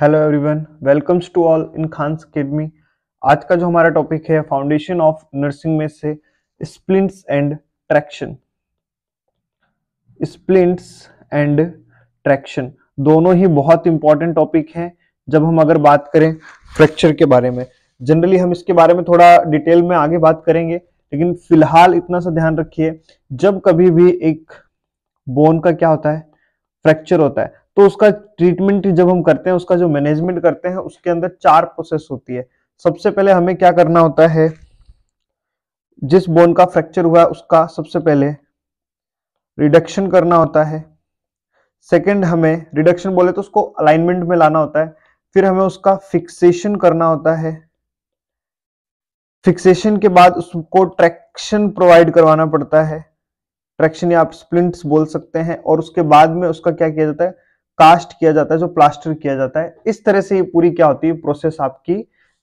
Hello everyone welcomes to all in Khan's academy आज का जो हमारा टॉपिक है फाउंडेशन ऑफ नर्सिंग में से splints and traction splints and traction दोनों ही बहुत इंपॉर्टेंट टॉपिक हैं जब हम अगर बात करें फ्रैक्चर के बारे में जनरली हम इसके बारे में थोड़ा डिटेल में आगे बात करेंगे लेकिन फिलहाल इतना सा ध्यान रखिए जब कभी भी एक बोन का क्या होता है फ्रैक्चर होता है तो उसका ट्रीटमेंट जब हम करते हैं उसका जो मैनेजमेंट करते हैं उसके अंदर चार प्रोसेस होती है सबसे पहले हमें क्या करना होता है जिस बोन का फ्रैक्चर हुआ उसका सबसे पहले रिडक्शन करना होता है सेकंड हमें रिडक्शन बोले तो उसको अलाइनमेंट में लाना होता है फिर हमें उसका फिक्सेशन करना होता है फिक्सेशन के बाद उसको ट्रैक्शन प्रोवाइड करवाना पड़ता है ट्रैक्शन या आप स्प्लिंट्स बोल सकते हैं और उसके बाद में उसका क्या किया जाता है कास्ट किया जाता है जो प्लास्टर किया जाता है इस तरह से ये पूरी क्या होती है प्रोसेस आपकी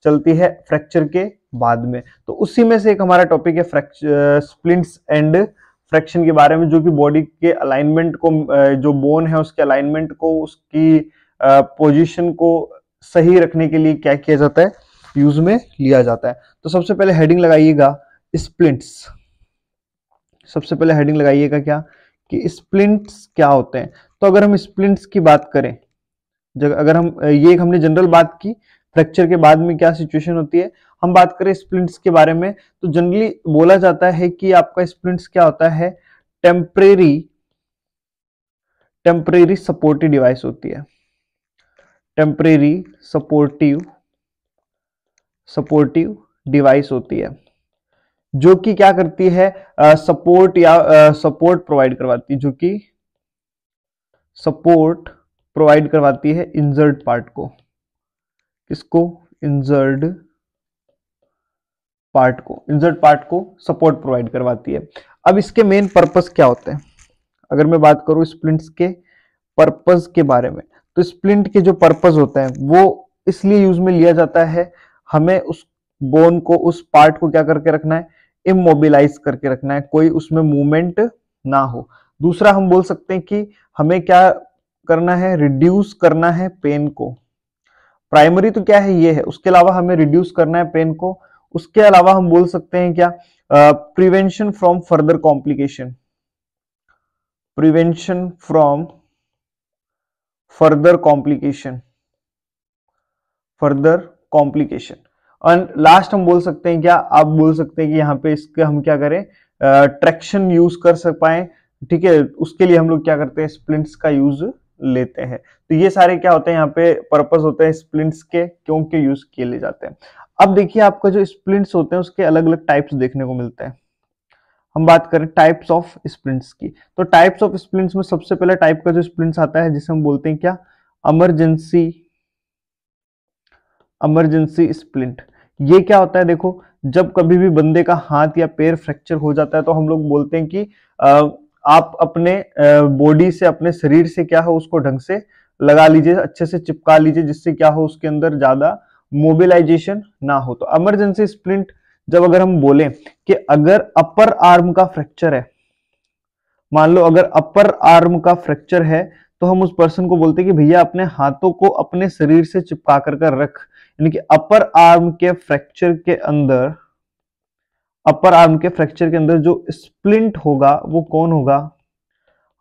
चलती है फ्रैक्चर के बाद में तो उसी में से एक हमारा टॉपिक है फ्रैक्चर स्प्लिंट्स एंड फ्रैक्शन के बारे में जो कि बॉडी के अलाइनमेंट को जो बोन है उसके अलाइनमेंट को उसकी पोजिशन को सही रखने के लिए क्या किया जाता है यूज में लिया जाता है तो सबसे पहले हेडिंग लगाइएगा स्प्लिंट्स सबसे पहले हेडिंग लगाइएगा क्या कि स्प्लिंट्स क्या होते हैं तो अगर हम स्प्लिंट्स की बात करें जब अगर हम ये हमने जनरल बात की फ्रैक्चर के बाद में क्या सिचुएशन होती है हम बात करें स्प्लिंट्स के बारे में तो जनरली बोला जाता है कि आपका स्प्लिंट्स क्या होता है टेम्परेरी टेम्परेरी सपोर्टिव डिवाइस होती है टेम्परेरी सपोर्टिव सपोर्टिव डिवाइस होती है जो कि क्या करती है सपोर्ट uh, या सपोर्ट प्रोवाइड करवाती है जो कि सपोर्ट प्रोवाइड करवाती है इंजर्ड पार्ट को किसको इंजर्ड पार्ट को इंजर्ड पार्ट को सपोर्ट प्रोवाइड करवाती है अब इसके मेन पर्पस क्या होते हैं अगर मैं बात करूं स्प्लिंट्स के पर्पस के बारे में तो स्प्लिंट के जो पर्पस होते हैं वो इसलिए यूज में लिया जाता है हमें उस बोन को उस पार्ट को क्या करके रखना है इमोबिलाईज करके रखना है कोई उसमें मूवमेंट ना हो दूसरा हम बोल सकते हैं कि हमें क्या करना है रिड्यूस करना है पेन को प्राइमरी तो क्या है ये है उसके अलावा हमें रिड्यूस करना है पेन को उसके अलावा हम बोल सकते हैं क्या prevention from further complication prevention from further complication further complication and last हम बोल सकते हैं क्या आप बोल सकते हैं कि यहां पे इसके हम क्या करें ट्रैक्शन यूज कर सक पाए ठीक है उसके लिए हम लोग क्या करते हैं स्प्लिंट्स का यूज लेते हैं तो ये सारे क्या होते हैं यहाँ पे पर्पज होते हैं स्प्लिंट्स के क्यों के यूज किए ले जाते हैं अब देखिए आपका जो स्प्लिंट्स होते हैं उसके अलग अलग टाइप्स देखने को मिलते हैं हम बात करें टाइप्स ऑफ स्प्लिंट्स की तो टाइप्स ऑफ स्प्लिंट्स में सबसे पहला टाइप का जो स्प्लिंट्स आता है जिसे हम बोलते हैं क्या अमरजेंसी अमरजेंसी स्प्लिंट ये क्या होता है देखो जब कभी भी बंदे का हाथ या पैर फ्रैक्चर हो जाता है तो हम लोग बोलते हैं कि आप अपने बॉडी से अपने शरीर से क्या हो उसको ढंग से लगा लीजिए अच्छे से चिपका लीजिए जिससे क्या हो उसके अंदर ज्यादा मोबिलाइजेशन ना हो तो एमरजेंसी स्प्लिंट जब अगर हम बोले कि अगर अपर आर्म का फ्रैक्चर है मान लो अगर अपर आर्म का फ्रैक्चर है तो हम उस पर्सन को बोलते हैं कि भैया अपने हाथों को अपने शरीर से चिपका कर कर रख यानी कि अपर आर्म के फ्रैक्चर के अंदर अपर आर्म के फ्रैक्चर के अंदर जो स्प्लिंट होगा वो कौन होगा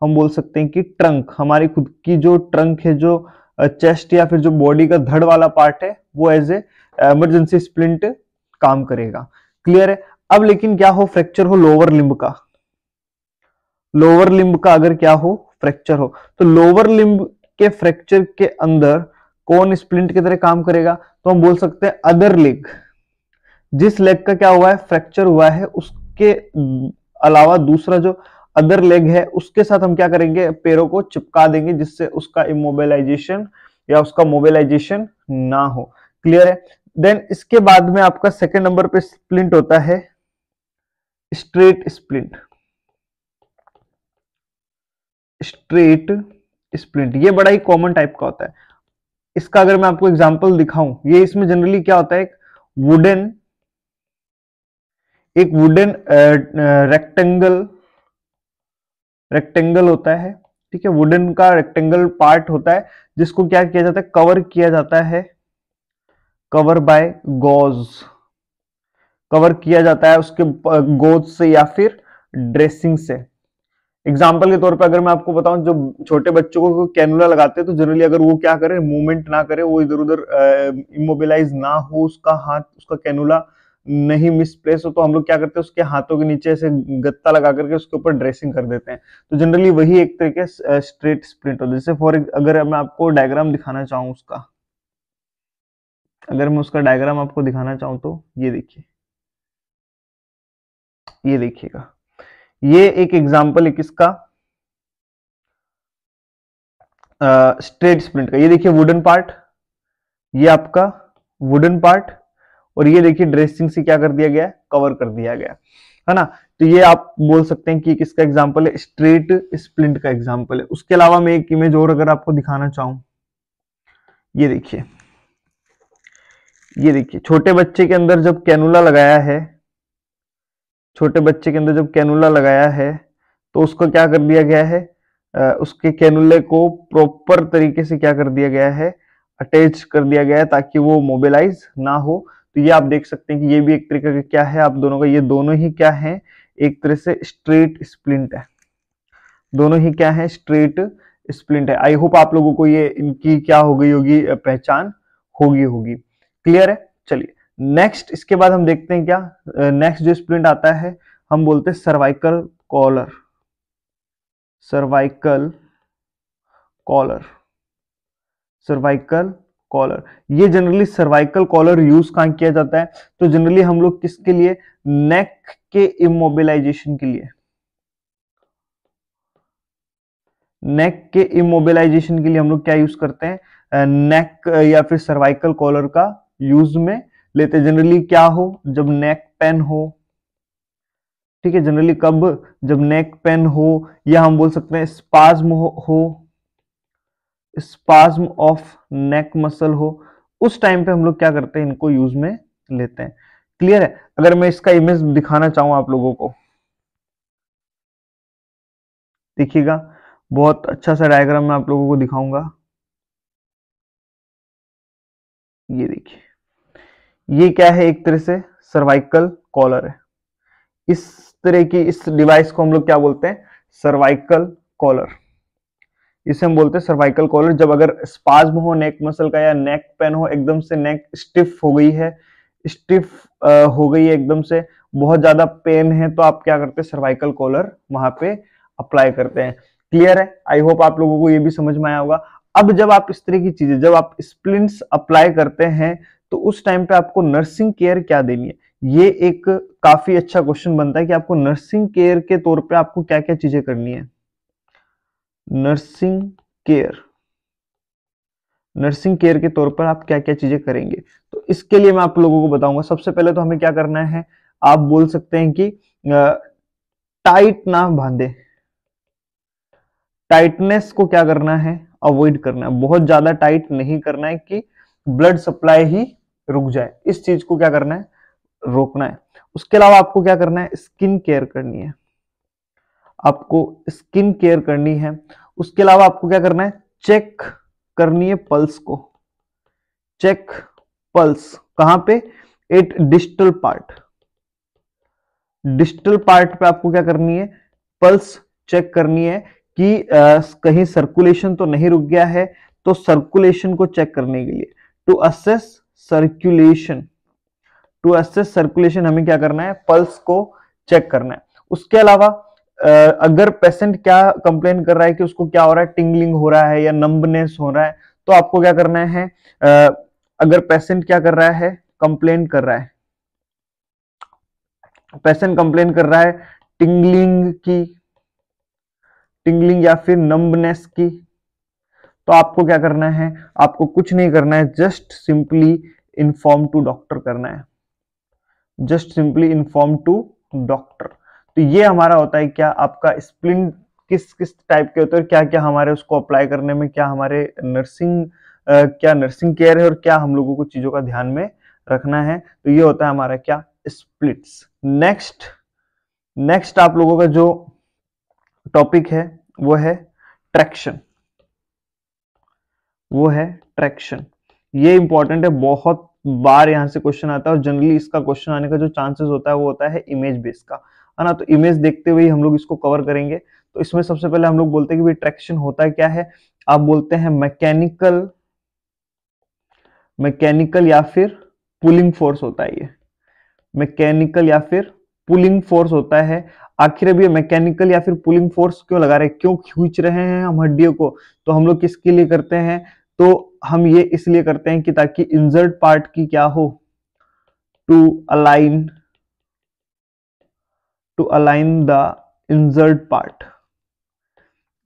हम बोल सकते हैं कि ट्रंक हमारी खुद की जो ट्रंक है जो चेस्ट या फिर जो बॉडी का धड़ वाला पार्ट है वो एज ए एमरजेंसी स्प्लिंट काम करेगा क्लियर है अब लेकिन क्या हो फ्रैक्चर हो लोअर लिंब का लोअर लिंब का अगर क्या हो फ्रैक्चर हो तो लोअर लिंब के फ्रैक्चर के अंदर कौन स्प्लिंट की तरह काम करेगा तो हम बोल सकते हैं अदर लेग जिस लेग का क्या हुआ है फ्रैक्चर हुआ है उसके अलावा दूसरा जो अदर लेग है उसके साथ हम क्या करेंगे पैरों को चिपका देंगे जिससे उसका इमोबिलाईजेशन या उसका मोबिलाइजेशन ना हो क्लियर है देन इसके बाद में आपका सेकेंड नंबर पे स्प्लिंट होता है स्ट्रेट स्प्लिंट स्ट्रेट स्प्लिंट ये बड़ा ही कॉमन टाइप का होता है इसका अगर मैं आपको एग्जांपल दिखाऊं ये इसमें जनरली क्या होता है एक वुडन एक वुडन रेक्टेंगल रेक्टेंगल होता है ठीक है वुडन का रेक्टेंगल पार्ट होता है जिसको क्या किया जाता है कवर किया जाता है कवर बाय गोज कवर किया जाता है उसके गोज uh, से या फिर ड्रेसिंग से एग्जाम्पल के तौर पर अगर मैं आपको बताऊं जो छोटे बच्चों को कैनुला लगाते हैं तो जनरली अगर वो क्या करे मूवमेंट ना करे वो इधर उधर इमोबिलाईज ना हो उसका हाथ उसका कैनुला नहीं मिसप्लेस हो तो हम लोग क्या करते हैं उसके हाथों के नीचे ऐसे गत्ता लगा करके उसके ऊपर ड्रेसिंग कर देते हैं तो जनरली वही एक तरीके स्ट्रेट स्प्रिंट होता है जैसे फॉर अगर मैं आपको डायग्राम दिखाना चाहूँ उसका अगर मैं उसका डायग्राम आपको दिखाना चाहूँ तो ये देखिए ये देखिएगा ये एक एग्जाम्पल है किसका स्ट्रेट स्प्रिंट का ये देखिए वुडन पार्ट ये आपका वुडन पार्ट और ये देखिए ड्रेसिंग से क्या कर दिया गया कवर कर दिया गया है ना तो ये आप बोल सकते हैं कि किसका एग्जाम्पल है स्ट्रेट स्प्लिंट का एग्जाम्पल है उसके अलावा मैं एक इमेज और अगर आपको दिखाना चाहूं ये देखिए ये देखिए छोटे बच्चे के अंदर जब कैनुला लगाया है छोटे बच्चे के अंदर जब कैनुला लगाया है तो उसको क्या कर दिया गया है उसके कैनुले को प्रॉपर तरीके से क्या कर दिया गया है अटैच कर दिया गया है ताकि वो मोबिलाइज ना हो तो ये आप देख सकते हैं कि ये भी एक तरीके का क्या है आप दोनों का ये दोनों ही क्या है एक तरह से स्ट्रेट स्प्लिंट है दोनों ही क्या है स्ट्रेट स्प्लिंट है आई होप आप लोगों को ये इनकी क्या हो गई होगी पहचान होगी होगी क्लियर है चलिए नेक्स्ट इसके बाद हम देखते हैं क्या नेक्स्ट जो स्प्लिंट आता है हम बोलते हैं cervical collar cervical collar cervical collar ये जनरली सर्वाइकल कॉलर यूज कहा किया जाता है तो जनरली हम लोग किसके लिए नेक के इमोबिलाइजेशन के लिए नेक के इमोबिलाइजेशन के लिए हम लोग क्या यूज करते हैं नेक या फिर सर्वाइकल कॉलर का यूज में लेते जनरली क्या हो जब नेक पेन हो ठीक है जनरली कब जब नेक पेन हो या हम बोल सकते हैं स्पाज्म हो, हो स्पाज्म ऑफ नेक मसल हो उस टाइम पे हम लोग क्या करते हैं इनको यूज में लेते हैं क्लियर है अगर मैं इसका इमेज दिखाना चाहूं आप लोगों को देखिएगा बहुत अच्छा सा डायग्राम मैं आप लोगों को दिखाऊंगा ये देखिए ये क्या है एक तरह से सर्वाइकल कॉलर है इस तरह की इस डिवाइस को हम लोग क्या बोलते हैं सर्वाइकल कॉलर इसे हम बोलते हैं सर्वाइकल कॉलर जब अगर स्पाज्म हो नेक मसल का या नेक पेन हो एकदम से नेक स्टिफ हो गई है स्टिफ हो गई है एकदम से बहुत ज्यादा पेन है तो आप क्या करते हैं सर्वाइकल कॉलर वहां पे अप्लाई करते हैं क्लियर है आई होप आप लोगों को ये भी समझ में आया होगा अब जब आप इस तरह की चीजें जब आप स्प्लिंट्स अप्लाई करते हैं तो उस टाइम पे आपको नर्सिंग केयर क्या देनी है ये एक काफी अच्छा क्वेश्चन बनता है कि आपको नर्सिंग केयर के तौर पे आपको क्या क्या चीजें करनी है नर्सिंग केयर नर्सिंग केयर के तौर पर आप क्या क्या चीजें करेंगे तो इसके लिए मैं आप लोगों को बताऊंगा सबसे पहले तो हमें क्या करना है आप बोल सकते हैं कि टाइट ना बांधे टाइटनेस को क्या करना है अवॉइड करना है बहुत ज्यादा टाइट नहीं करना है कि ब्लड सप्लाई ही रुक जाए इस चीज को क्या करना है रोकना है उसके अलावा आपको क्या करना है स्किन केयर करनी है आपको स्किन केयर करनी है उसके अलावा आपको क्या करना है चेक करनी है पल्स को चेक पल्स कहां पे at digital part digital part पे आपको क्या करनी है पल्स चेक करनी है कि आ, कहीं सर्कुलेशन तो नहीं रुक गया है तो सर्कुलेशन को चेक करने के लिए to assess circulation to assess circulation हमें क्या करना है पल्स को चेक करना है उसके अलावा अगर पेशेंट क्या कंप्लेन कर रहा है कि उसको क्या हो रहा है टिंगलिंग हो रहा है या नंबनेस हो रहा है तो आपको क्या करना है अगर पेशेंट क्या कर रहा है कंप्लेन कर रहा है पेशेंट कंप्लेन कर रहा है टिंगलिंग की टिंगलिंग या फिर नंबनेस की तो आपको क्या करना है आपको कुछ नहीं करना है just simply inform to doctor करना है just simply inform to doctor तो ये हमारा होता है क्या आपका स्प्लिन किस किस टाइप के होते हैं क्या क्या हमारे उसको अप्लाई करने में क्या हमारे नर्सिंग क्या नर्सिंग केयर है और क्या हम लोगों को चीज़ों का ध्यान में रखना है तो ये होता है हमारा क्या स्प्लिट्स नेक्स्ट नेक्स्ट आप लोगों का जो टॉपिक है वो है ट्रैक्शन वो है ट्रैक्शन ये इंपॉर्टेंट है बहुत बार यहां से क्वेश्चन आता है और जनरली इसका क्वेश्चन आने का जो चांसेस होता है वो होता है इमेज बेस का है ना तो इमेज देखते हुए हम लोग इसको कवर करेंगे तो इसमें सबसे पहले हम लोग बोलते हैं कि ट्रैक्शन होता है क्या है आप बोलते हैं मैकेनिकल मैकेनिकल या फिर पुलिंग फोर्स होता है ये मैकेनिकल या फिर पुलिंग फोर्स होता है आखिर अभी मैकेनिकल या फिर पुलिंग फोर्स क्यों लगा रहे हैं क्यों खींच रहे हैं हम हड्डियों को तो हम लोग किसके लिए करते हैं तो हम ये इसलिए करते हैं कि ताकि इंजर्ड पार्ट की क्या हो to align to align the injured part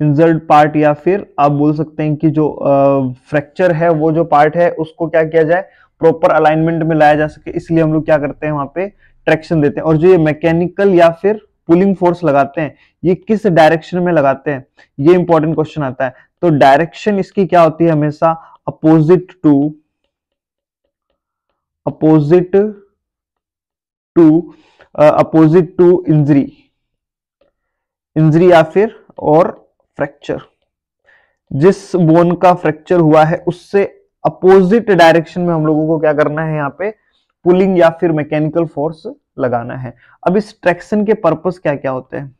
injured part या फिर आप बोल सकते हैं कि जो फ्रैक्चर uh, है वो जो पार्ट है उसको क्या किया जाए प्रॉपर अलाइनमेंट में लाया जा सके इसलिए हम लोग क्या करते हैं वहां पे ट्रैक्शन देते हैं और जो ये मैकेनिकल या फिर पुलिंग फोर्स लगाते हैं ये किस डायरेक्शन में लगाते हैं ये इंपॉर्टेंट क्वेश्चन आता है तो डायरेक्शन इसकी क्या होती है हमेशा opposite to opposite to opposite to injury injury या फिर और फ्रैक्चर जिस बोन का फ्रैक्चर हुआ है उससे अपोजिट डायरेक्शन में हम लोगों को क्या करना है यहाँ पे पुलिंग या फिर मैकेनिकल फोर्स लगाना है अब इस ट्रैक्शन के पर्पस क्या क्या होते हैं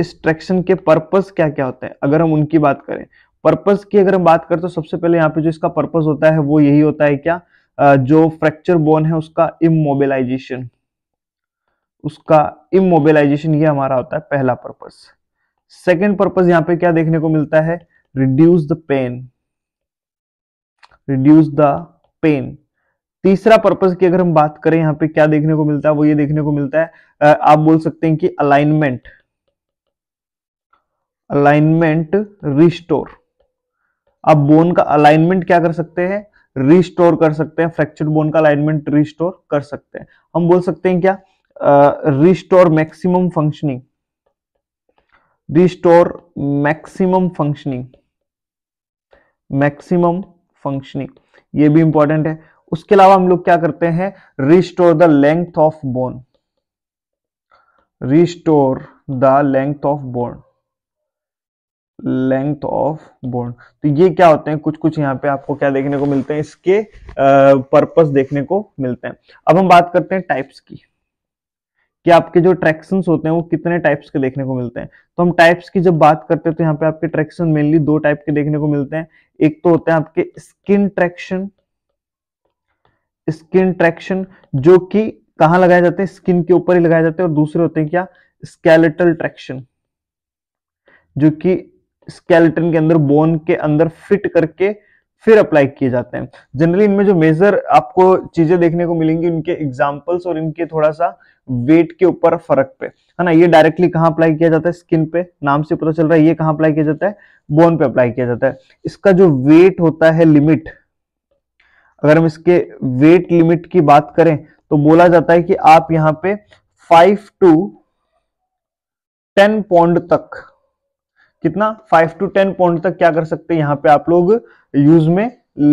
इस ट्रैक्शन के पर्पस क्या क्या होते हैं अगर हम उनकी बात करें पर्पस की अगर हम बात करें तो सबसे पहले यहाँ पे जो इसका पर्पस होता है वो यही होता है क्या जो फ्रैक्चर बोन है उसका इमोबिलाइजेशन उसका इमोबिलाइजेशन ये हमारा होता है पहला पर्पज सेकेंड पर्पज यहां पे क्या देखने को मिलता है reduce the pain reduce the pain तीसरा पर्पज की अगर हम बात करें यहां पे क्या देखने को मिलता है वो ये देखने को मिलता है आप बोल सकते हैं कि अलाइनमेंट अलाइनमेंट रिस्टोर आप बोन का अलाइनमेंट क्या कर सकते हैं रिस्टोर कर सकते हैं फ्रैक्चर बोन का अलाइनमेंट रिस्टोर कर सकते हैं हम बोल सकते हैं क्या restore maximum functioning restore maximum functioning maximum functioning ये भी इंपॉर्टेंट है उसके अलावा हम लोग क्या करते हैं restore the length of bone restore the length of bone length of bone तो ये क्या होते हैं कुछ कुछ यहाँ पे आपको क्या देखने को मिलते हैं इसके पर्पस देखने को मिलते हैं अब हम बात करते हैं टाइप्स की कि आपके जो ट्रैक्शन होते हैं वो कितने टाइप्स के देखने को मिलते हैं तो हम टाइप्स की जब बात करते हैं तो यहाँ पे आपके ट्रैक्शन मेनली दो टाइप के देखने को मिलते हैं एक तो होते हैं आपके स्किन ट्रैक्शन स्किन ट्रैक्शन जो कि कहा लगाए जाते हैं स्किन के ऊपर ही लगाए जाते हैं और दूसरे होते हैं क्या स्केलेटल ट्रैक्शन जो कि स्केलेटन के अंदर बोन के अंदर फिट करके फिर अप्लाई किए जाते हैं जनरली इनमें जो मेजर आपको चीजें देखने को मिलेंगी उनके एग्जाम्पल्स और इनके थोड़ा सा वेट के ऊपर फर्क पे है ना ये डायरेक्टली कहाँ अप्लाई किया जाता है स्किन पे नाम से पता चल रहा है ये कहाँ अप्लाई किया जाता है बोन पे अप्लाई किया जाता है इसका जो वेट होता है लिमिट अगर हम इसके वेट लिमिट की बात करें तो बोला जाता है कि आप यहाँ पे फाइव टू टेन पौंड तक कितना फाइव टू टेन पॉइंट तक क्या कर सकते हैं यहाँ पे आप लोग यूज में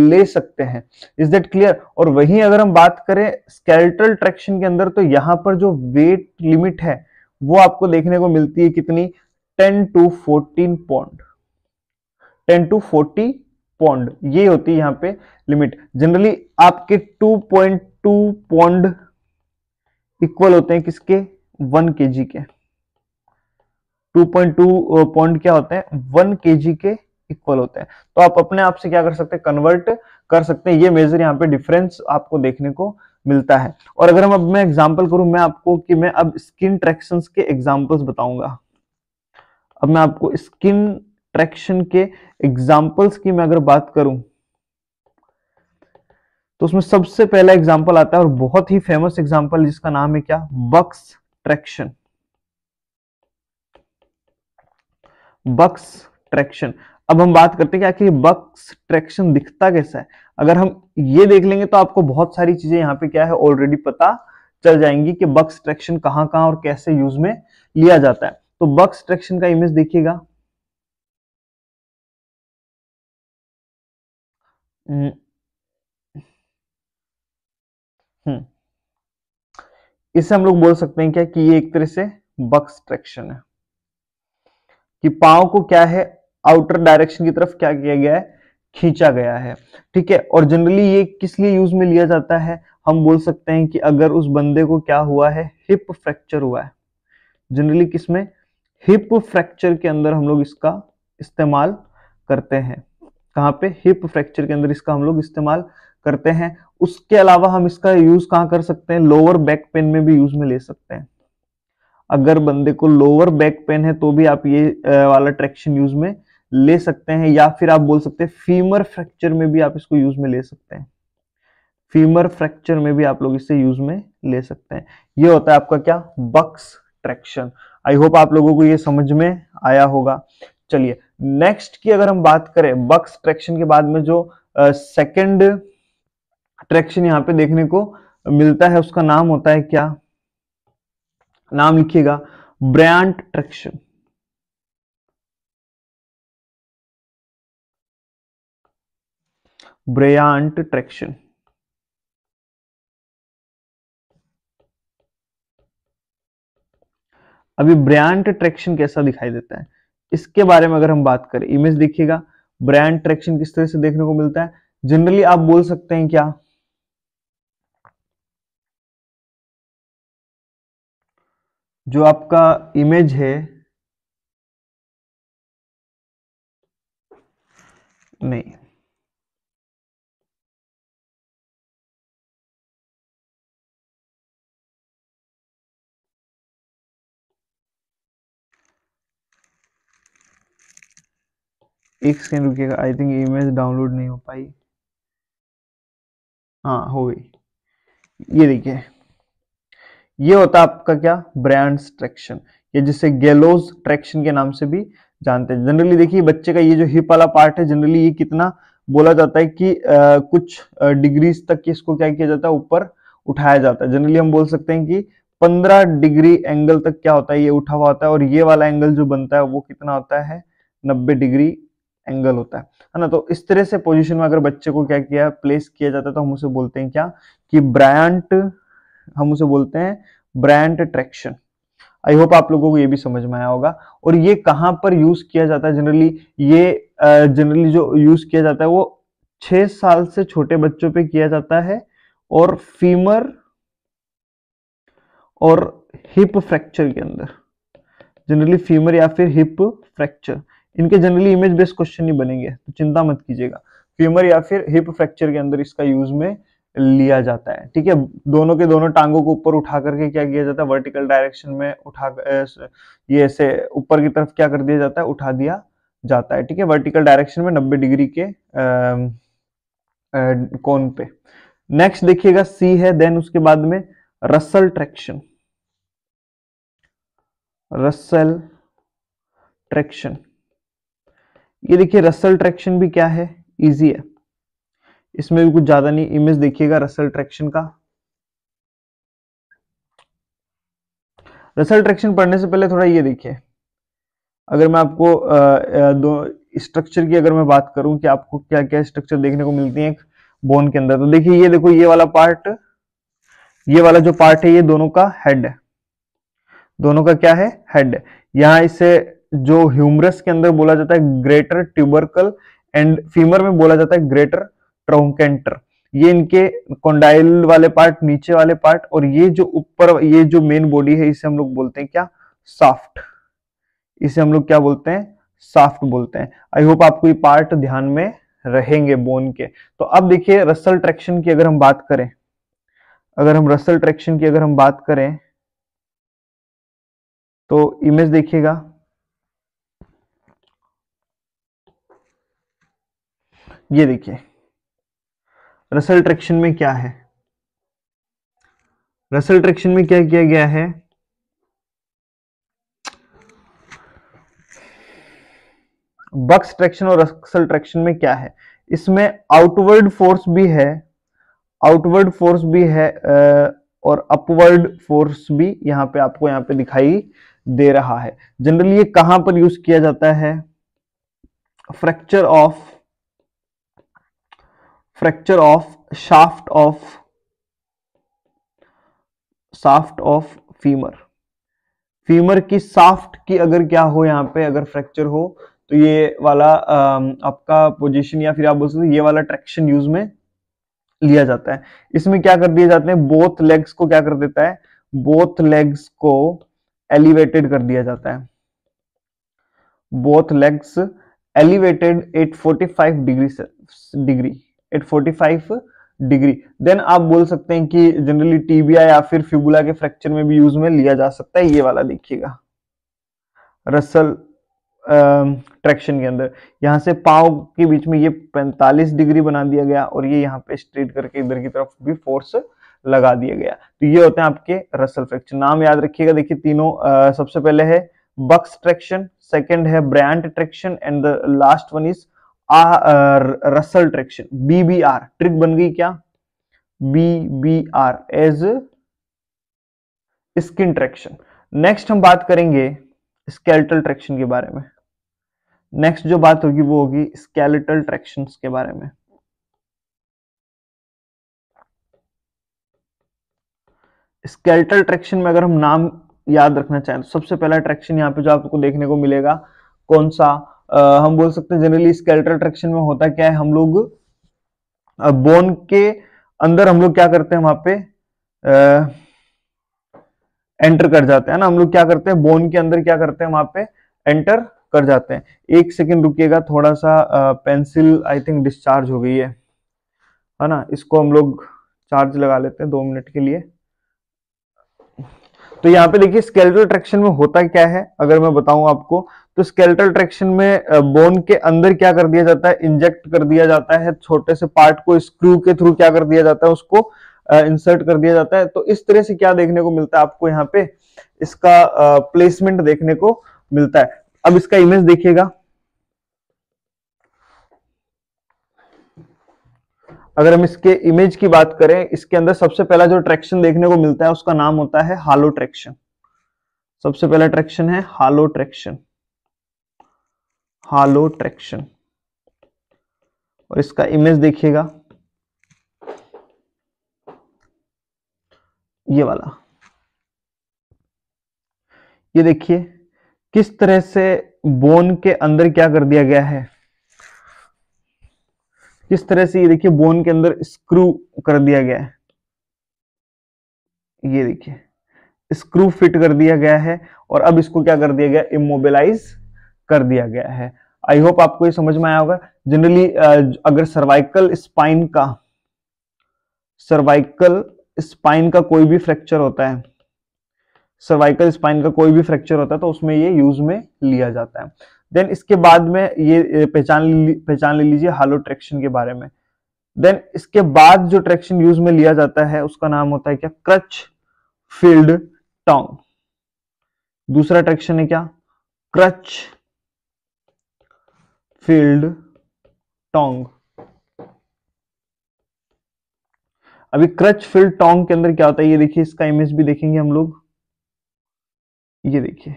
ले सकते हैं इज दैट क्लियर और वहीं अगर हम बात करें स्केल्टल ट्रैक्शन के अंदर तो यहाँ पर जो वेट लिमिट है वो आपको देखने को मिलती है कितनी ten to fourteen point ten to forty point ये होती है यहाँ पे लिमिट जनरली आपके two point two point equal होते हैं किसके वन के के 2.2 पॉइंट क्या होते हैं वन के के इक्वल होते हैं तो आप अपने आप से क्या कर सकते हैं कन्वर्ट कर सकते हैं ये मेजर यहाँ पे डिफरेंस आपको देखने को मिलता है और अगर हम अब मैं एग्जांपल करूं मैं आपको कि मैं अब स्किन ट्रैक्शन के एग्जाम्पल्स बताऊंगा अब मैं आपको स्किन ट्रैक्शन के एग्जाम्पल्स की मैं अगर बात करूं तो उसमें सबसे पहला एग्जाम्पल आता है और बहुत ही फेमस एग्जाम्पल जिसका नाम है क्या बक्स ट्रैक्शन बक्स ट्रैक्शन अब हम बात करते हैं कि आखिर बक्स ट्रैक्शन दिखता कैसा है अगर हम ये देख लेंगे तो आपको बहुत सारी चीजें यहाँ पे क्या है ऑलरेडी पता चल जाएंगी कि बक्स ट्रैक्शन कहाँ कहाँ और कैसे यूज में लिया जाता है तो बक्स ट्रैक्शन का इमेज देखिएगा हम्म, हम्म। हम लोग बोल सकते हैं क्या कि ये एक तरह से बक्स ट्रैक्शन है कि पाव को क्या है आउटर डायरेक्शन की तरफ क्या किया गया है खींचा गया है ठीक है और जनरली ये किस लिए यूज में लिया जाता है हम बोल सकते हैं कि अगर उस बंदे को क्या हुआ है हिप फ्रैक्चर हुआ है जनरली किसमें हिप फ्रैक्चर के अंदर हम लोग इसका इस्तेमाल करते हैं कहाँ पे हिप फ्रैक्चर के अंदर इसका हम लोग इस्तेमाल करते हैं उसके अलावा हम इसका यूज कहाँ कर सकते हैं लोअर बैक पेन में भी यूज में ले सकते हैं अगर बंदे को लोअर बैक पेन है तो भी आप ये वाला ट्रैक्शन यूज में ले सकते हैं या फिर आप बोल सकते हैं फीमर फ्रैक्चर में भी आप इसको यूज में ले सकते हैं फीमर फ्रैक्चर में भी आप लोग इसे यूज में ले सकते हैं ये होता है आपका क्या बक्स ट्रैक्शन आई होप आप लोगों को ये समझ में आया होगा चलिए नेक्स्ट की अगर हम बात करें बक्स ट्रैक्शन के बाद में जो सेकंड ट्रैक्शन यहाँ पे देखने को मिलता है उसका नाम होता है क्या नाम लिखिएगा ब्रांड ट्रैक्शन ब्रेयांट ट्रैक्शन अभी ब्रांड ट्रैक्शन कैसा दिखाई देता है इसके बारे में अगर हम बात करें इमेज देखिएगा ब्रांड ट्रैक्शन किस तरह से देखने को मिलता है जनरली आप बोल सकते हैं क्या जो आपका इमेज है नहीं एक सेकेंड रुकेगा आई थिंक इमेज डाउनलोड नहीं हो पाई हाँ हो गई ये देखिए ये होता है आपका क्या ब्रांड ट्रैक्शन ये जिसे गेलोज ट्रैक्शन के नाम से भी जानते हैं जनरली देखिए बच्चे का ये जो हिप वाला पार्ट है जनरली ये कितना बोला जाता है कि आ, कुछ डिग्रीज तक इसको क्या किया जाता है ऊपर उठाया जाता है जनरली हम बोल सकते हैं कि 15 डिग्री एंगल तक क्या होता है ये उठा हुआ होता है और ये वाला एंगल जो बनता है वो कितना होता है 90 डिग्री एंगल होता है है ना तो इस तरह से पोजीशन में अगर बच्चे को क्या किया प्लेस किया जाता है तो हम उसे बोलते हैं क्या कि ब्रायंट हम उसे बोलते हैं ब्रांड ट्रैक्शन आई होप आप लोगों को ये भी समझ में आया होगा और ये कहां पर यूज किया जाता है जनरली ये जनरली जो यूज किया जाता है वो छह साल से छोटे बच्चों पे किया जाता है और फीमर और हिप फ्रैक्चर के अंदर जनरली फीमर या फिर हिप फ्रैक्चर इनके जनरली इमेज बेस्ड क्वेश्चन ही बनेंगे तो चिंता मत कीजिएगा फीमर या फिर हिप फ्रैक्चर के अंदर इसका यूज में लिया जाता है ठीक है दोनों के दोनों टांगों को ऊपर उठा करके क्या किया जाता है वर्टिकल डायरेक्शन में उठा ये ऐसे ऊपर की तरफ क्या कर दिया जाता है उठा दिया जाता है ठीक है वर्टिकल डायरेक्शन में 90 डिग्री के कोन पे नेक्स्ट देखिएगा सी है देन उसके बाद में रसल ट्रैक्शन रसल ट्रैक्शन ये देखिए रसल ट्रैक्शन भी क्या है इजी है इसमें भी कुछ ज्यादा नहीं इमेज देखिएगा रसल ट्रैक्शन का रसल ट्रैक्शन पढ़ने से पहले थोड़ा ये देखिए अगर मैं आपको दो स्ट्रक्चर की अगर मैं बात करूं कि आपको क्या क्या स्ट्रक्चर देखने को मिलती है बोन के अंदर तो देखिए ये देखो ये वाला पार्ट ये वाला जो पार्ट है ये दोनों का हेड है दोनों का क्या है हेड यहां इसे जो ह्यूमरस के अंदर बोला जाता है ग्रेटर ट्यूबरकल एंड फीमर में बोला जाता है ग्रेटर ट्रोंकेंटर ये इनके कोंडाइल वाले पार्ट नीचे वाले पार्ट और ये जो ऊपर ये जो मेन बॉडी है इसे हम लोग बोलते हैं क्या साफ्ट इसे हम लोग क्या बोलते हैं साफ्ट बोलते हैं आई होप आपको ये पार्ट ध्यान में रहेंगे बोन के तो अब देखिए रसल ट्रैक्शन की अगर हम बात करें अगर हम रसल ट्रैक्शन की अगर हम बात करें तो इमेज देखिएगा ये देखिए रसल ट्रैक्शन में क्या है रसल ट्रैक्शन में क्या किया गया है बक्स ट्रैक्शन और रसल ट्रैक्शन में क्या है इसमें आउटवर्ड फोर्स भी है आउटवर्ड फोर्स भी है और अपवर्ड फोर्स भी यहां पे आपको यहां पे दिखाई दे रहा है जनरली ये कहां पर यूज किया जाता है fracture of fracture of shaft of shaft of femur femur की साफ्ट की अगर क्या हो यहां पे अगर फ्रैक्चर हो तो ये वाला आपका पोजीशन या फिर आप बोल सकते ये वाला ट्रैक्शन यूज में लिया जाता है इसमें क्या कर दिया जाते हैं बोथ लेग्स को क्या कर देता है बोथ लेग्स को एलिवेटेड कर दिया जाता है both legs elevated at five degree degree at 45 degree then आप बोल सकते हैं कि जनरली टीबिया या फिर फिबुला के फ्रैक्चर में भी यूज में लिया जा सकता है ये वाला देखिएगा रसल ट्रैक्शन के अंदर यहां से पाव के बीच में ये 45 डिग्री बना दिया गया और ये यहाँ पे स्ट्रेट करके इधर की तरफ भी फोर्स लगा दिया गया तो ये होते हैं आपके रसल फ्रैक्चर नाम याद रखिएगा देखिए तीनों आ, सबसे पहले है बक्स ट्रैक्शन सेकंड है Bryant traction and the last one is uh, uh, Russell traction BBR trick बन गई क्या BBR as skin traction next हम बात करेंगे स्केलेटल ट्रैक्शन के बारे में नेक्स्ट जो बात होगी वो होगी स्केलेटल ट्रैक्शन के बारे में स्केलेटल ट्रैक्शन में अगर हम नाम याद रखना चाहें तो सबसे पहला ट्रैक्शन यहां पे जो आपको देखने को मिलेगा कौन सा हम बोल सकते हैं जनरली स्केल्टर अट्रैक्शन में होता क्या है हम लोग बोन के अंदर हम लोग क्या करते हैं वहां पे आ, एंटर कर जाते हैं ना हम लोग क्या करते हैं बोन के अंदर क्या करते हैं वहां पे एंटर कर जाते हैं एक सेकेंड रुकिएगा थोड़ा सा आ, पेंसिल आई थिंक डिस्चार्ज हो गई है है ना इसको हम लोग चार्ज लगा लेते हैं दो मिनट के लिए तो यहाँ पे देखिए स्केल्टल अट्रैक्शन में होता क्या है अगर मैं बताऊं आपको तो स्केल्टल ट्रैक्शन में बोन के अंदर क्या कर दिया जाता है इंजेक्ट कर दिया जाता है छोटे से पार्ट को स्क्रू के थ्रू क्या कर दिया जाता है उसको इंसर्ट कर दिया जाता है तो इस तरह से क्या देखने को मिलता है आपको यहाँ पे इसका प्लेसमेंट देखने को मिलता है अब इसका इमेज देखिएगा अगर हम इसके इमेज की बात करें इसके अंदर सबसे पहला जो ट्रैक्शन देखने को मिलता है उसका नाम होता है हालो ट्रैक्शन सबसे पहला ट्रैक्शन है हालो ट्रैक्शन हालो ट्रैक्शन और इसका इमेज देखिएगा ये वाला ये देखिए किस तरह से बोन के अंदर क्या कर दिया गया है किस तरह से ये देखिए बोन के अंदर स्क्रू कर दिया गया है ये देखिए स्क्रू फिट कर दिया गया है और अब इसको क्या कर दिया गया इमोबिलाइज कर दिया गया है आई होप आपको ये समझ में आया होगा जनरली अगर सर्वाइकल स्पाइन का सर्वाइकल स्पाइन का कोई भी फ्रैक्चर होता है सर्वाइकल स्पाइन का कोई भी फ्रैक्चर होता है तो उसमें ये यूज में लिया जाता है देन इसके बाद में ये पहचान पहचान ले लीजिए हालो ट्रैक्शन के बारे में देन इसके बाद जो ट्रैक्शन यूज में लिया जाता है उसका नाम होता है क्या क्रच फील्ड टॉन्ग दूसरा ट्रैक्शन है क्या क्रच फील्ड टोंग अभी क्रच फील्ड टोंग के अंदर क्या होता है ये देखिए इसका इमेज भी देखेंगे हम लोग ये देखिए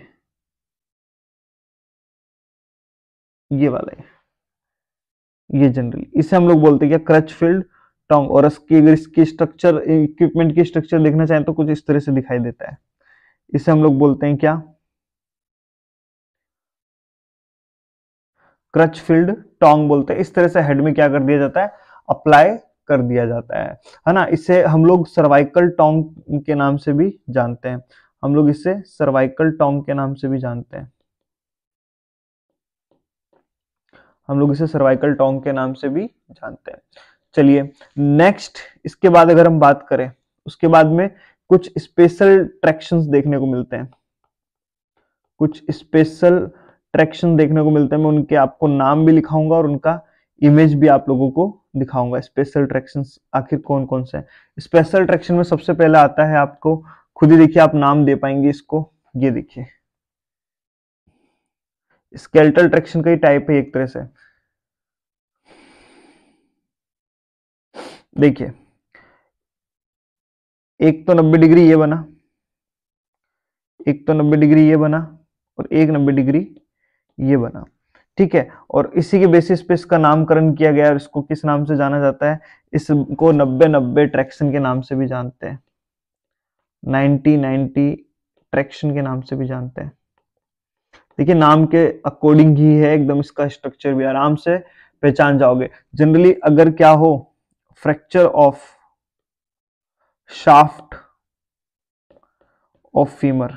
ये वाला है ये जनरली इसे हम लोग बोलते हैं क्या क्रच फील्ड टोंग और इसकी अगर इसके स्ट्रक्चर इक्विपमेंट की स्ट्रक्चर देखना चाहें तो कुछ इस तरह से दिखाई देता है इसे हम लोग बोलते हैं क्या क्रच फील्ड टोंग बोलते हैं इस तरह से हेड में क्या कर दिया जाता है अप्लाई कर दिया जाता है है ना इसे हम लोग सर्वाइकल टोंग के नाम से भी जानते हैं हम लोग इसे सर्वाइकल टोंग के नाम से भी जानते हैं हम लोग इसे सर्वाइकल टोंग के नाम से भी जानते हैं चलिए नेक्स्ट इसके बाद अगर हम बात करें उसके बाद में कुछ स्पेशल ट्रैक्शंस देखने को मिलते हैं कुछ स्पेशल फ्रैक्शन देखने को मिलते हैं मैं उनके आपको नाम भी लिखाऊंगा और उनका इमेज भी आप लोगों को दिखाऊंगा स्पेशल ट्रैक्शन आखिर कौन कौन से स्पेशल ट्रैक्शन में सबसे पहले आता है आपको खुद ही देखिए आप नाम दे पाएंगे इसको ये देखिए स्केल्टल ट्रैक्शन का ही टाइप है एक तरह से देखिए एक तो नब्बे डिग्री ये बना एक तो नब्बे डिग्री ये बना और एक नब्बे डिग्री ये बना ठीक है और इसी के बेसिस पे इसका नामकरण किया गया और इसको किस नाम से जाना जाता है इसको नब्बे नब्बे ट्रैक्शन के नाम से भी जानते हैं नाइनटी नाइनटी ट्रैक्शन के नाम से भी जानते हैं देखिए नाम के अकॉर्डिंग ही है एकदम इसका स्ट्रक्चर भी आराम से पहचान जाओगे जनरली अगर क्या हो fracture of shaft of femur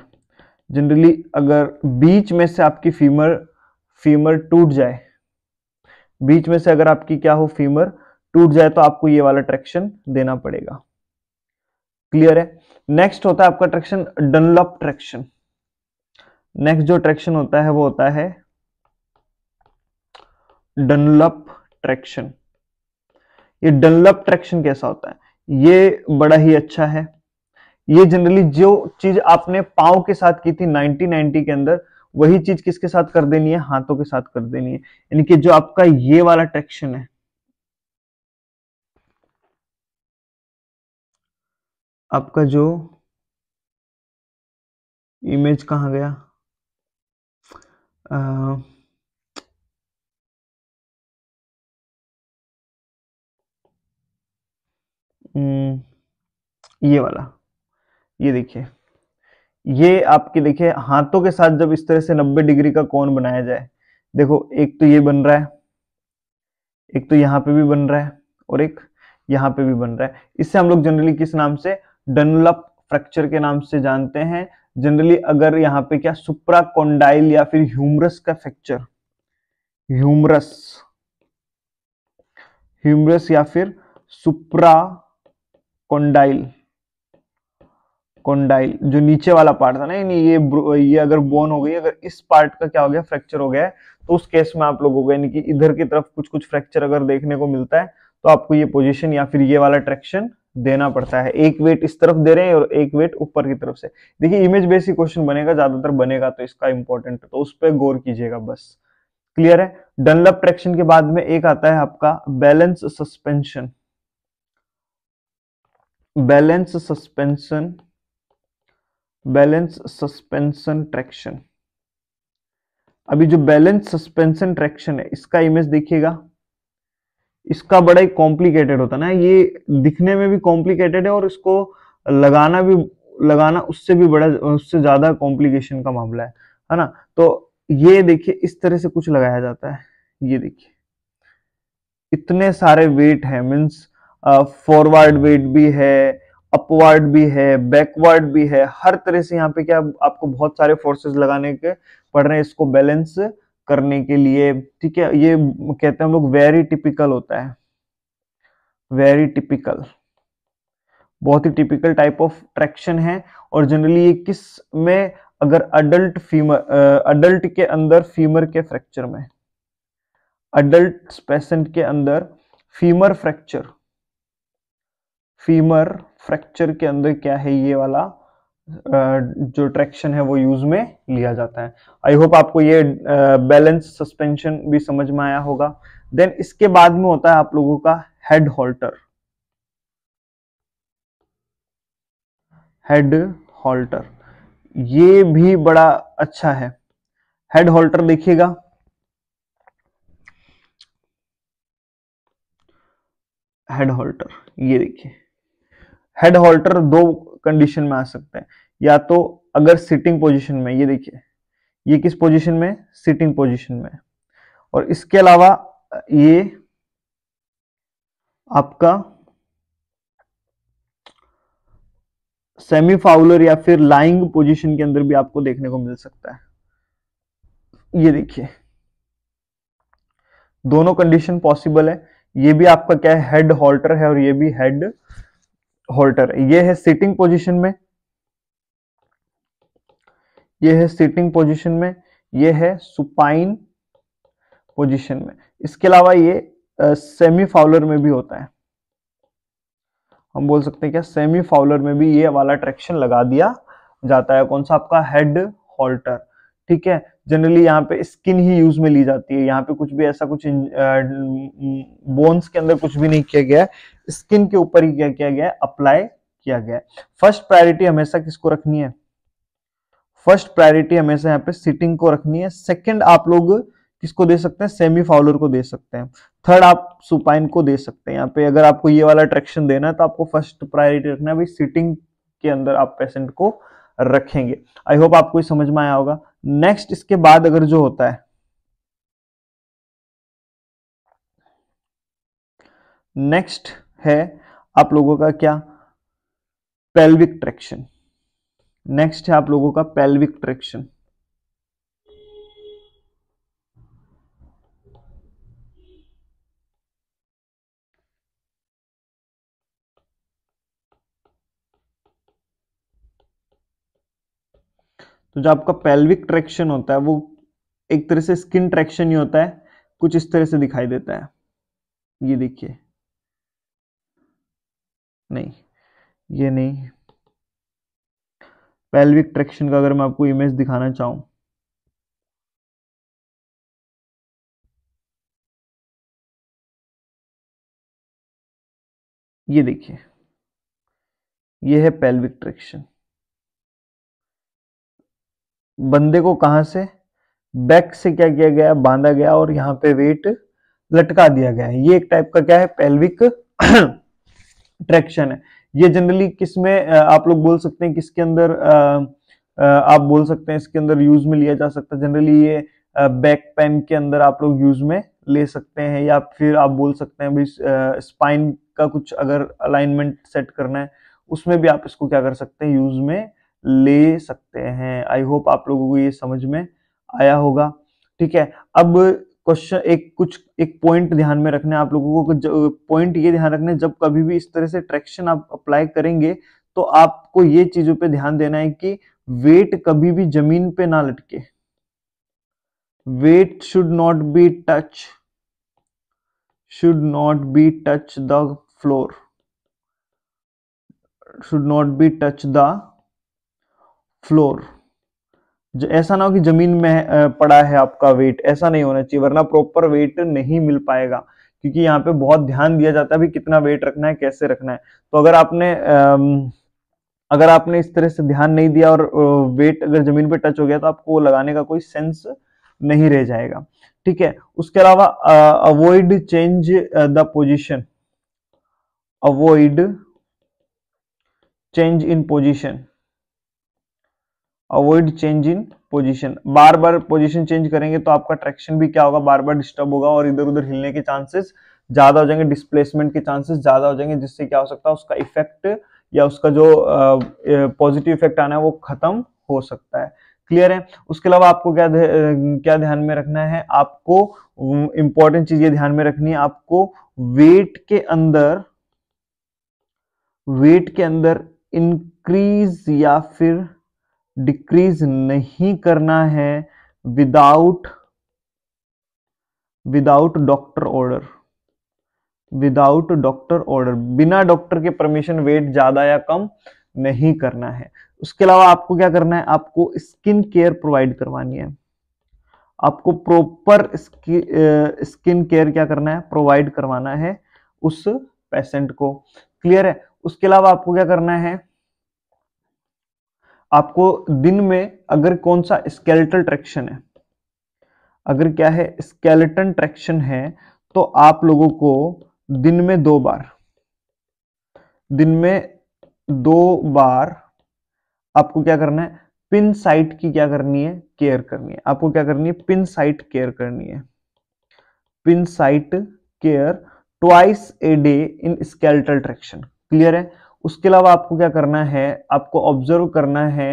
generally अगर बीच में से आपकी फीमर फीमर टूट जाए बीच में से अगर आपकी क्या हो फीमर टूट जाए तो आपको ये वाला ट्रैक्शन देना पड़ेगा क्लियर है नेक्स्ट होता है आपका ट्रैक्शन डनलप ट्रैक्शन नेक्स्ट जो ट्रैक्शन होता है वो होता है डनलप ट्रैक्शन ये डनलप ट्रैक्शन कैसा होता है ये बड़ा ही अच्छा है ये जनरली जो चीज आपने पाओ के साथ की थी 1990 के अंदर वही चीज किसके साथ कर देनी है हाथों के साथ कर देनी है यानी कि जो आपका ये वाला ट्रैक्शन है आपका जो इमेज कहा गया आ, हम्म, ये वाला ये देखिए ये आपके देखिए हाथों के साथ जब इस तरह से 90 डिग्री का कोण बनाया जाए देखो एक तो ये बन रहा है एक तो यहाँ पे भी बन रहा है और एक यहाँ पे भी बन रहा है इससे हम लोग जनरली किस नाम से डनलप फ्रैक्चर के नाम से जानते हैं जनरली अगर यहाँ पे क्या सुप्राकोंडाइल या फिर ह्यूमरस का फ्रैक्चर ह्यूमरस ह्यूमरस या फिर सुप्राकोंडाइल कोंडाइल जो नीचे वाला पार्ट था ना यानी ये ये अगर बोन हो गई अगर इस पार्ट का क्या हो गया फ्रैक्चर हो गया है तो उस केस में आप लोगों को यानी कि इधर की तरफ कुछ कुछ फ्रैक्चर अगर देखने को मिलता है तो आपको ये पोजिशन या फिर ये वाला ट्रैक्शन देना पड़ता है एक वेट इस तरफ दे रहे हैं और एक वेट ऊपर की तरफ से देखिए इमेज बेसिक क्वेश्चन बनेगा ज्यादातर बनेगा तो इसका इंपॉर्टेंट तो उस पर गौर कीजिएगा बस क्लियर है डनलप ट्रैक्शन के बाद में एक आता है आपका balance suspension balance suspension balance suspension traction अभी जो बैलेंस सस्पेंशन ट्रैक्शन है इसका इमेज देखिएगा इसका बड़ा ही कॉम्प्लिकेटेड होता है ना ये दिखने में भी कॉम्प्लिकेटेड है और इसको लगाना भी लगाना उससे भी बड़ा उससे ज्यादा कॉम्प्लिकेशन का मामला है है ना तो ये देखिए इस तरह से कुछ लगाया जाता है ये देखिए इतने सारे वेट है मीन्स फॉरवर्ड वेट भी है अपवर्ड भी है बैकवर्ड भी है हर तरह से यहाँ पे क्या आपको बहुत सारे फोर्सेस लगाने के पड़ रहे हैं इसको बैलेंस करने के लिए ठीक है ये कहते हैं हम लोग वेरी टिपिकल होता है वेरी टिपिकल बहुत ही टिपिकल टाइप ऑफ ट्रैक्शन है और जनरली ये किस में अगर अडल्ट फीमर अडल्ट के अंदर फीमर के फ्रैक्चर में अडल्ट पेशेंट के अंदर फीमर फ्रैक्चर फीमर फ्रैक्चर के अंदर क्या है ये वाला जो ट्रैक्शन है वो यूज में लिया जाता है आई होप आपको ये बैलेंस सस्पेंशन भी समझ में आया होगा देन इसके बाद में होता है आप लोगों का हेड हॉल्टर हेड हॉल्टर ये भी बड़ा अच्छा है हेड हॉल्टर देखिएगा हेड हॉल्टर ये देखिए हेड होल्टर दो कंडीशन में आ सकता है या तो अगर सिटिंग पोजीशन में ये देखिए ये किस पोजीशन में सिटिंग पोजीशन में और इसके अलावा ये आपका सेमी फाउलर या फिर लाइंग पोजीशन के अंदर भी आपको देखने को मिल सकता है ये देखिए दोनों कंडीशन पॉसिबल है ये भी आपका क्या है हेड हॉल्टर है और ये भी हेड होल्टर ये है सिटिंग पोजीशन में ये है सिटिंग पोजीशन में ये है सुपाइन पोजीशन में इसके अलावा ये सेमी फाउलर में भी होता है हम बोल सकते हैं क्या सेमी फाउलर में भी ये वाला ट्रैक्शन लगा दिया जाता है कौन सा आपका हेड होल्टर ठीक है जनरली यहाँ पे स्किन ही यूज में ली जाती है यहाँ पे कुछ भी ऐसा कुछ बोन्स के अंदर कुछ भी नहीं किया गया है स्किन के ऊपर ही क्या किया गया है अप्लाई किया गया है फर्स्ट प्रायोरिटी हमेशा किसको रखनी है फर्स्ट प्रायोरिटी हमेशा यहाँ पे सिटिंग को रखनी है सेकंड आप लोग किसको दे सकते हैं सेमी फाउलर को दे सकते हैं थर्ड आप सुपाइन को दे सकते हैं यहाँ पे अगर आपको ये वाला ट्रैक्शन देना है तो आपको फर्स्ट प्रायोरिटी रखना है भाई सिटिंग के अंदर आप पेशेंट को रखेंगे आई होप आपको समझ में आया होगा नेक्स्ट इसके बाद अगर जो होता है नेक्स्ट है आप लोगों का क्या पेल्विक ट्रैक्शन नेक्स्ट है आप लोगों का पेल्विक ट्रैक्शन तो जो आपका पेल्विक ट्रैक्शन होता है वो एक तरह से स्किन ट्रैक्शन ही होता है कुछ इस तरह से दिखाई देता है ये देखिए नहीं ये नहीं पेल्विक ट्रैक्शन का अगर मैं आपको इमेज दिखाना चाहूं ये देखिए ये है पेल्विक ट्रैक्शन बंदे को कहां से बैक से क्या किया गया बांधा गया और यहाँ पे वेट लटका दिया गया है ये एक टाइप का क्या है पेल्विक ट्रैक्शन है ये जनरली किस में आप लोग बोल सकते हैं किसके अंदर आप बोल सकते हैं इसके अंदर यूज में लिया जा सकता है जनरली ये बैक पेन के अंदर आप लोग यूज में ले सकते हैं या फिर आप बोल सकते हैं भाई स्पाइन का कुछ अगर अलाइनमेंट सेट करना है उसमें भी आप इसको क्या कर सकते हैं यूज में ले सकते हैं आई होप आप लोगों को ये समझ में आया होगा ठीक है अब क्वेश्चन एक कुछ एक पॉइंट ध्यान में रखना आप लोगों को पॉइंट ये ध्यान रखना जब कभी भी इस तरह से ट्रैक्शन आप अप्लाई करेंगे तो आपको ये चीजों पे ध्यान देना है कि वेट कभी भी जमीन पे ना लटके weight should not be touch should not be touch the floor should not be touch the floor जो ऐसा ना हो कि जमीन में पड़ा है आपका वेट ऐसा नहीं होना चाहिए वरना प्रॉपर वेट नहीं मिल पाएगा क्योंकि यहाँ पे बहुत ध्यान दिया जाता है भी कितना वेट रखना है कैसे रखना है तो अगर आपने अगर आपने इस तरह से ध्यान नहीं दिया और वेट अगर जमीन पे टच हो गया तो आपको लगाने का कोई सेंस नहीं रह जाएगा ठीक है उसके अलावा avoid change the position avoid change in position avoid change in position बार बार पोजीशन चेंज करेंगे तो आपका ट्रैक्शन भी क्या होगा बार बार डिस्टर्ब होगा और इधर उधर हिलने के चांसेस ज्यादा हो जाएंगे डिस्प्लेसमेंट के चांसेस ज्यादा हो जाएंगे जिससे क्या हो सकता है उसका इफेक्ट या उसका जो पॉजिटिव इफेक्ट आना है वो खत्म हो सकता है क्लियर है उसके अलावा आपको क्या दे, क्या ध्यान में रखना है आपको इंपॉर्टेंट चीज ये ध्यान में रखनी है आपको वेट के अंदर वेट के अंदर इंक्रीज या फिर डिक्रीज नहीं करना है without without doctor order without doctor order बिना डॉक्टर के परमिशन वेट ज्यादा या कम नहीं करना है उसके अलावा आपको क्या करना है आपको स्किन केयर प्रोवाइड करवानी है आपको प्रॉपर स्किन केयर क्या करना है प्रोवाइड करवाना है उस पेशेंट को क्लियर है उसके अलावा आपको क्या करना है आपको दिन में अगर कौन सा स्केलेटल ट्रैक्शन है अगर क्या है स्केलेटन ट्रैक्शन है तो आप लोगों को दिन में दो बार दिन में दो बार आपको क्या करना है पिन साइट की क्या करनी है केयर करनी है आपको क्या करनी है पिन साइट केयर करनी है pin site care twice a day in skeletal traction clear है उसके अलावा आपको क्या करना है आपको ऑब्जर्व करना है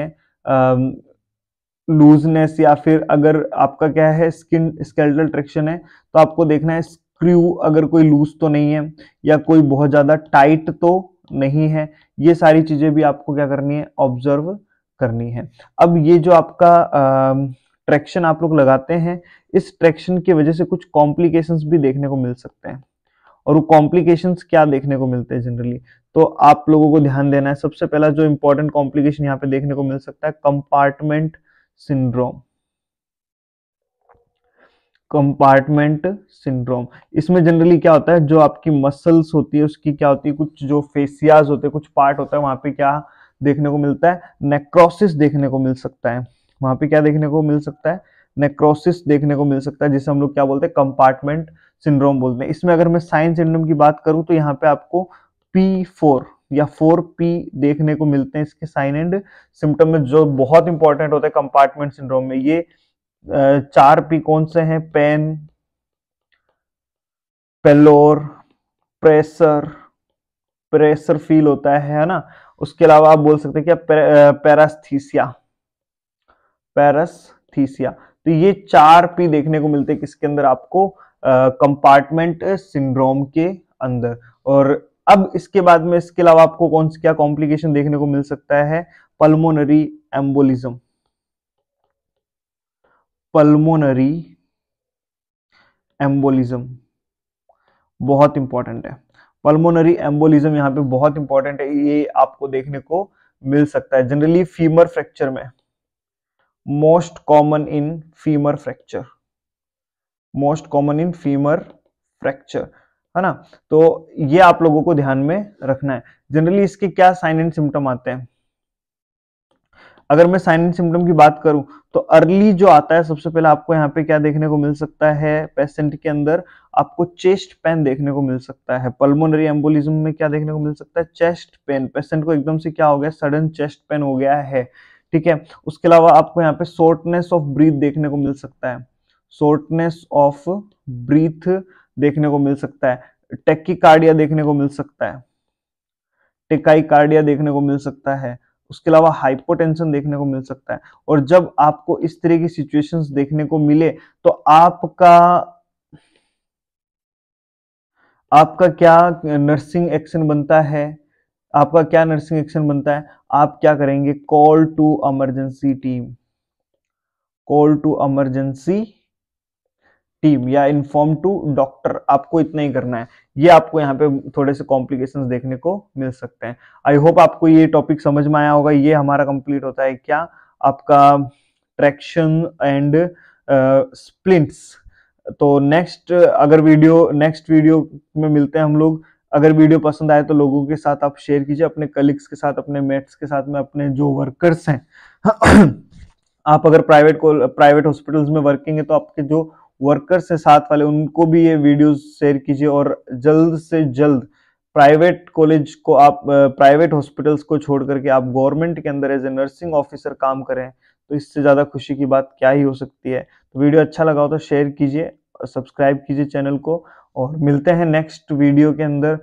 लूजनेस या फिर अगर आपका क्या है स्किन स्केल्टल ट्रैक्शन है तो आपको देखना है स्क्रू अगर कोई लूज तो नहीं है या कोई बहुत ज़्यादा टाइट तो नहीं है ये सारी चीज़ें भी आपको क्या करनी है ऑब्जर्व करनी है अब ये जो आपका ट्रैक्शन आप लोग लगाते हैं इस ट्रैक्शन की वजह से कुछ कॉम्प्लिकेशंस भी देखने को मिल सकते हैं और वो कॉम्प्लिकेशंस क्या देखने को मिलते हैं जनरली तो आप लोगों को ध्यान देना है सबसे पहला जो इंपॉर्टेंट कॉम्प्लिकेशन यहाँ पे देखने को मिल सकता है कंपार्टमेंट सिंड्रोम कंपार्टमेंट सिंड्रोम इसमें जनरली क्या होता है जो आपकी मसल्स होती है उसकी क्या होती है कुछ जो फेसियाज होते हैं कुछ पार्ट होता है वहां पे क्या देखने को मिलता है नेक्रोसिस देखने को मिल सकता है वहां पे क्या देखने को मिल सकता है नेक्रोसिस देखने को मिल सकता है जिसे हम लोग क्या बोलते हैं कंपार्टमेंट सिंड्रोम बोलते हैं इसमें अगर मैं साइन सिंड्रोम की बात करूं तो यहाँ पे आपको पी फोर या फोर पी देखने को मिलते हैं इसके साइन एंड सिम्टम में जो बहुत इंपॉर्टेंट होता है कंपार्टमेंट सिंड्रोम में ये चार पी कौन से हैं pain pallor pressure pressure feel होता है है ना उसके अलावा आप बोल सकते हैं क्या पैरास्थीसिया पैरास्थीसिया तो ये चार पी देखने को मिलते हैं किसके अंदर आपको कंपार्टमेंट सिंड्रोम के अंदर और अब इसके बाद में इसके अलावा आपको कौन सा क्या कॉम्प्लिकेशन देखने को मिल सकता है पल्मोनरी एम्बोलिज्म पल्मोनरी एम्बोलिज्म बहुत इंपॉर्टेंट है पल्मोनरी एम्बोलिज्म यहां पे बहुत इंपॉर्टेंट है ये आपको देखने को मिल सकता है जनरली फीमर फ्रैक्चर में most common in femur fracture most common in femur fracture है ना तो ये आप लोगों को ध्यान में रखना है जनरली इसके क्या साइन एंड सिम्टम आते हैं अगर मैं साइन एंड सिम्टम की बात करूं तो अर्ली जो आता है सबसे पहले आपको यहाँ पे क्या देखने को मिल सकता है पेशेंट के अंदर आपको चेस्ट पेन देखने को मिल सकता है पल्मोनरी एम्बोलिज्म में क्या देखने को मिल सकता है चेस्ट पेन पेशेंट को एकदम से क्या हो गया सडन चेस्ट पेन हो गया है ठीक है उसके अलावा आपको यहाँ पे शॉर्टनेस ऑफ ब्रीथ देखने को मिल सकता है शॉर्टनेस ऑफ ब्रीथ देखने को मिल सकता है टेक्की कार्डिया देखने को मिल सकता है टिकाई कार्डिया देखने को मिल सकता है उसके अलावा हाइपोटेंशन देखने को मिल सकता है और जब आपको इस तरह की सिचुएशंस देखने को मिले तो आपका आपका क्या नर्सिंग एक्शन बनता है आपका क्या नर्सिंग एक्शन बनता है आप क्या करेंगे call to emergency team call to emergency team या इन्फॉर्म टू डॉक्टर आपको इतना ही करना है ये आपको यहाँ पे थोड़े से कॉम्प्लिकेशंस देखने को मिल सकते हैं आई होप आपको ये टॉपिक समझ में आया होगा ये हमारा कंप्लीट होता है क्या आपका ट्रैक्शन एंड स्प्लिंट्स तो नेक्स्ट अगर वीडियो नेक्स्ट वीडियो में मिलते हैं हम लोग अगर वीडियो पसंद आए तो लोगों के साथ आप शेयर कीजिए अपने कलीग्स के साथ अपने मेट्स के साथ में अपने जो वर्कर्स हैं आप अगर प्राइवेट को प्राइवेट हॉस्पिटल्स में वर्किंग है तो आपके जो वर्कर्स है साथ वाले उनको भी ये वीडियोस शेयर कीजिए और जल्द से जल्द प्राइवेट कॉलेज को आप प्राइवेट हॉस्पिटल्स को छोड़ करके आप गवर्नमेंट के अंदर एज ए नर्सिंग ऑफिसर काम करें तो इससे ज़्यादा खुशी की बात क्या ही हो सकती है तो वीडियो अच्छा लगा हो तो शेयर कीजिए सब्सक्राइब कीजिए चैनल को और मिलते हैं नेक्स्ट वीडियो के अंदर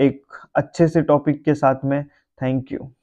एक अच्छे से टॉपिक के साथ में थैंक यू